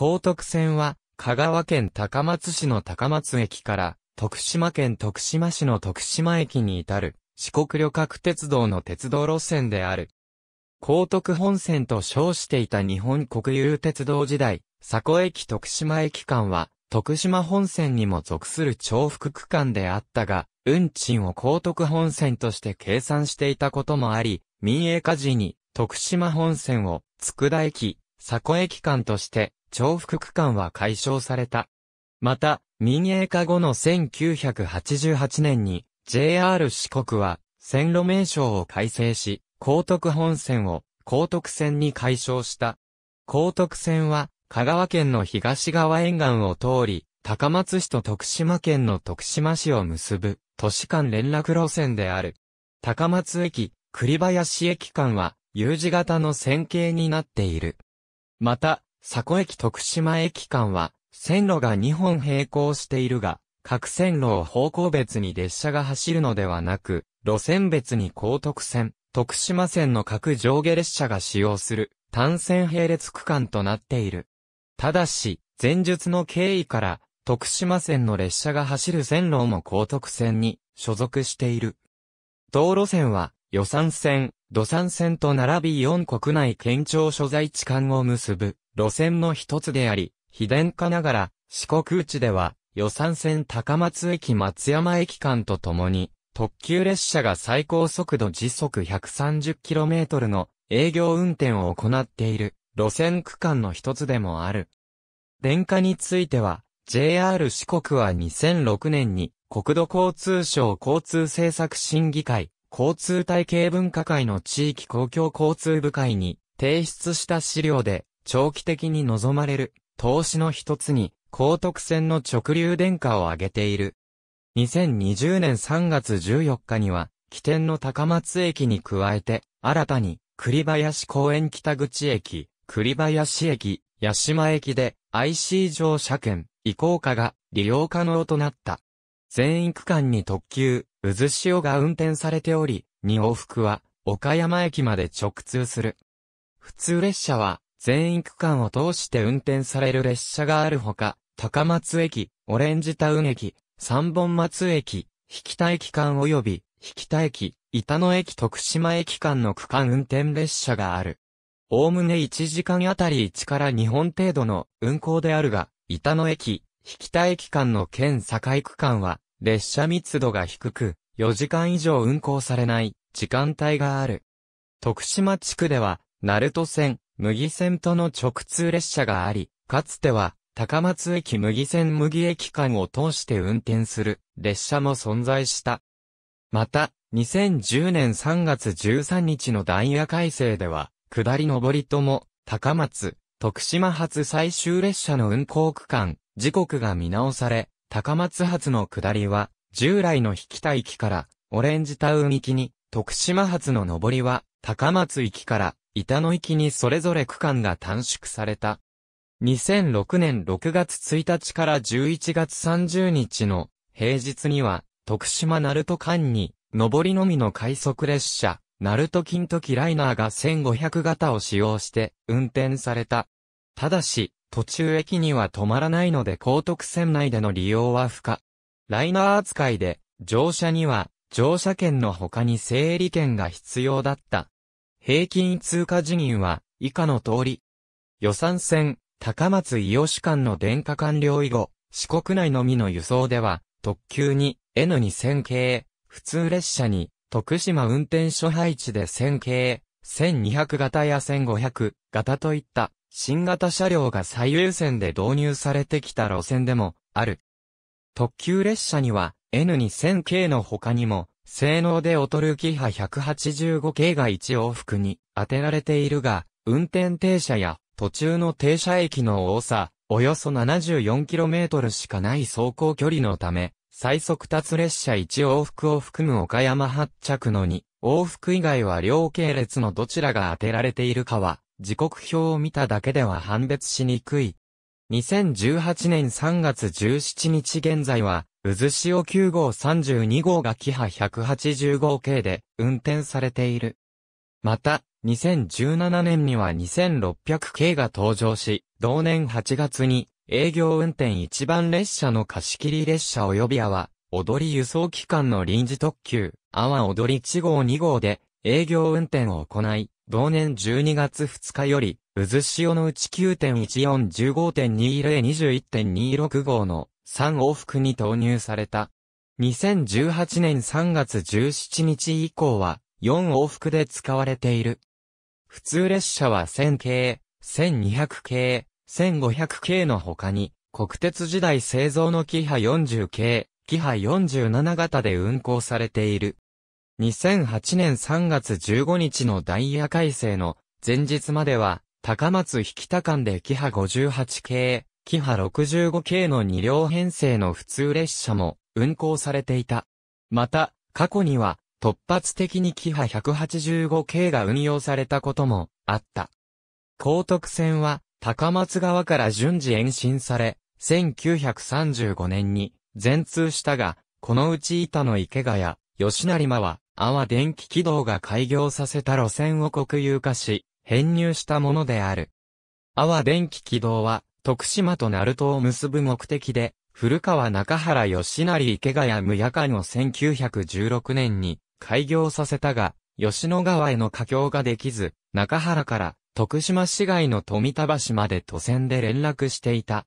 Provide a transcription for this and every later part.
高徳線は、香川県高松市の高松駅から、徳島県徳島市の徳島駅に至る、四国旅客鉄道の鉄道路線である。高徳本線と称していた日本国有鉄道時代、佐古駅徳島駅間は、徳島本線にも属する重複区間であったが、運賃を高徳本線として計算していたこともあり、民営化時に徳島本線を佃駅、佐古駅間として重複区間は解消された。また、民営化後の1988年に、JR 四国は、線路名称を改正し、高徳本線を、高徳線に解消した。高徳線は、香川県の東側沿岸を通り、高松市と徳島県の徳島市を結ぶ、都市間連絡路線である。高松駅、栗林駅間は、U 字型の線形になっている。また、佐古駅徳島駅間は、線路が2本並行しているが、各線路を方向別に列車が走るのではなく、路線別に高徳線、徳島線の各上下列車が使用する、単線並列区間となっている。ただし、前述の経緯から、徳島線の列車が走る線路も高徳線に所属している。道路線は、予算線、土産線と並び4国内県庁所在地間を結ぶ路線の一つであり、非電化ながら、四国内では、予算線高松駅松山駅間とともに、特急列車が最高速度時速 130km の営業運転を行っている路線区間の一つでもある。電化については、JR 四国は2006年に国土交通省交通政策審議会、交通体系分科会の地域公共交通部会に提出した資料で、長期的に望まれる投資の一つに、高徳線の直流電化を挙げている。2020年3月14日には、起点の高松駅に加えて、新たに、栗林公園北口駅、栗林駅、八島駅で、IC 乗車券、移行化が利用可能となった。全域間に特急、渦潮が運転されており、2往復は、岡山駅まで直通する。普通列車は、全員区間を通して運転される列車があるほか、高松駅、オレンジタウン駅、三本松駅、引田駅間及び、引田駅、板野駅徳島駅間の区間運転列車がある。おおむね1時間あたり1から2本程度の運行であるが、板野駅、引田駅間の県境区間は、列車密度が低く、4時間以上運行されない時間帯がある。徳島地区では、鳴門線、麦線との直通列車があり、かつては、高松駅麦線麦駅間を通して運転する列車も存在した。また、2010年3月13日のダイヤ改正では、下り上りとも、高松、徳島発最終列車の運行区間、時刻が見直され、高松発の下りは、従来の引田駅から、オレンジタウン行きに、徳島発の上りは、高松駅から、板の域にそれぞれ区間が短縮された。2006年6月1日から11月30日の平日には、徳島鳴門間に、上りのみの快速列車、鳴門金時ライナーが1500型を使用して運転された。ただし、途中駅には止まらないので高徳線内での利用は不可。ライナー扱いで、乗車には乗車券の他に整理券が必要だった平均通過人員は以下の通り。予算線、高松伊予市間の電化完了以後、四国内のみの輸送では、特急に N2000 系、普通列車に徳島運転所配置で1000系、1200型や1500型といった新型車両が最優先で導入されてきた路線でもある。特急列車には N2000 系の他にも性能で劣るキハ185系が1往復に当てられているが、運転停車や途中の停車駅の多さ、およそ 74km しかない走行距離のため、最速達列車1往復を含む岡山発着の2往復以外は両系列のどちらが当てられているかは、時刻表を見ただけでは判別しにくい。2018年3月17日現在は、渦潮9号32号がキハ1 8号系で運転されている。また、2017年には2600系が登場し、同年8月に営業運転一番列車の貸し切り列車及び阿波、踊り輸送機関の臨時特急、阿波踊り1号2号で営業運転を行い、同年12月2日より、渦潮のうち9.14、15.20、21.26号の3往復に投入された。2018年3月17日以降は4往復で使われている。普通列車は1000系、1200系、1500系の他に、国鉄時代製造のキハ40系、キハ47型で運行されている。2008年3月15日のダイヤ改正の前日までは、高松引田間でキハ58系、キハ65系の2両編成の普通列車も運行されていた。また、過去には突発的にキハ185系が運用されたこともあった。高徳線は高松側から順次延伸され、1935年に全通したが、このうち板の池ヶ谷、吉成間は、阿波電気軌道が開業させた路線を国有化し、編入したものである。阿波電気軌道は、徳島と鳴門を結ぶ目的で、古川中原吉成池谷無夜間を1916年に開業させたが、吉野川への架橋ができず、中原から徳島市街の富田橋まで都線で連絡していた。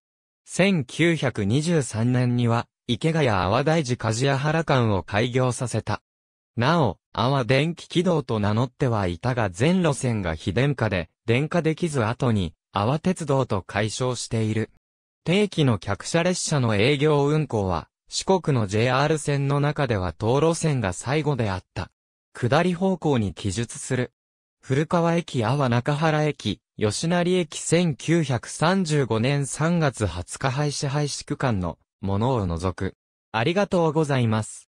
1923年には、池谷阿波大寺鍛冶屋原間を開業させた。なお、阿波電気軌道と名乗ってはいたが全路線が非電化で、電化できず後に、阿波鉄道と解消している。定期の客車列車の営業運行は、四国の JR 線の中では東路線が最後であった。下り方向に記述する。古川駅阿波中原駅、吉成駅1935年3月20日廃止廃止区間のものを除く。ありがとうございます。